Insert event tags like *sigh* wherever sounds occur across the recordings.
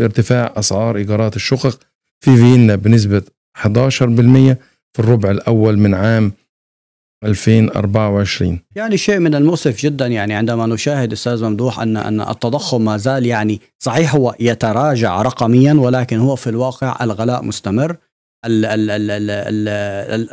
ارتفاع أسعار إيجارات الشقق في فيينا بنسبة 11% في الربع الأول من عام 2024 يعني شيء من المؤسف جدا يعني عندما نشاهد استاذ ممدوح ان ان التضخم ما زال يعني صحيح هو يتراجع رقميا ولكن هو في الواقع الغلاء مستمر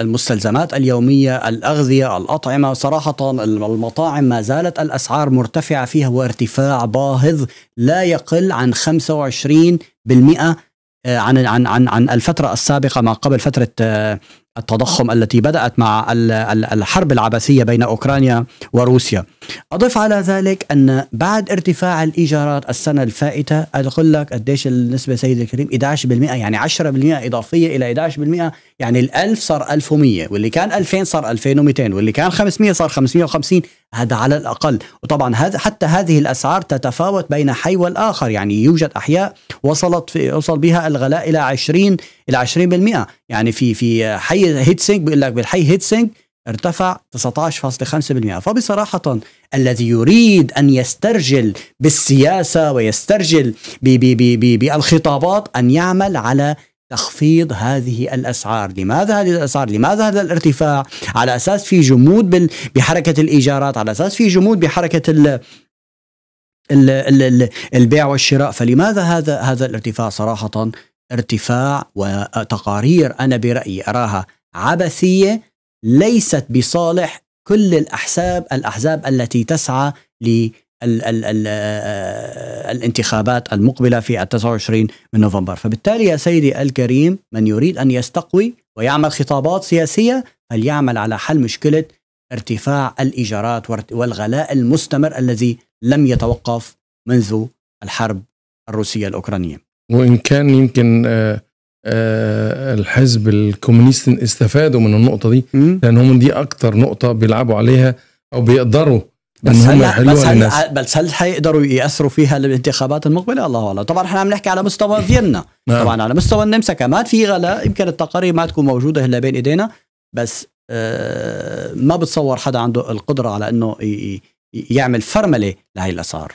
المستلزمات اليوميه، الاغذيه، الاطعمه، صراحه المطاعم ما زالت الاسعار مرتفعه فيها وارتفاع باهظ لا يقل عن 25% آه، عن عن عن عن الفتره السابقه ما قبل فتره آه، التضخم التي بدأت مع الحرب العباسية بين أوكرانيا وروسيا أضف على ذلك أن بعد ارتفاع الإيجارات السنة الفائتة أدخل لك قديش النسبة سيد الكريم 11% يعني 10% إضافية إلى 11% يعني الألف 1000 صار 1100 واللي كان 2000 صار 2200 واللي كان 500 صار 550 هذا على الأقل وطبعا هذا حتى هذه الأسعار تتفاوت بين حي والآخر يعني يوجد أحياء وصلت في وصل بها الغلاء إلى 20 إلى 20% يعني في في حي هيت سينك بيقول لك بالحي هيت سينك ارتفع 19.5% فبصراحة الذي يريد أن يسترجل بالسياسة ويسترجل بالخطابات أن يعمل على تخفيض هذه الاسعار، لماذا هذه الاسعار؟ لماذا هذا الارتفاع؟ على اساس في جمود بحركه الايجارات، على اساس في جمود بحركه ال... ال... البيع والشراء، فلماذا هذا هذا الارتفاع صراحه ارتفاع وتقارير انا برايي اراها عبثيه ليست بصالح كل الاحزاب الاحزاب التي تسعى ل ال ال آه، الانتخابات المقبله في ال 29 من نوفمبر، فبالتالي يا سيدي الكريم من يريد ان يستقوي ويعمل خطابات سياسيه فليعمل على حل مشكله ارتفاع الايجارات والغلاء المستمر الذي لم يتوقف منذ الحرب الروسيه الاوكرانيه. وان كان يمكن آه، آه، الحزب الكومونيست استفادوا من النقطه دي لان هم دي اكتر نقطه بيلعبوا عليها او بيقدروا بس هم هل بس هل بس هل حيقدروا ياثروا فيها للانتخابات المقبله؟ الله اعلم، طبعا احنا عم نحكي على مستوى *laughs* فيينا، نعم. طبعا على مستوى النمسا كمان في غلاء يمكن التقارير ما تكون موجوده هلا بين ايدينا بس آه ما بتصور حدا عنده القدره على انه يعمل فرمله لهي الاسعار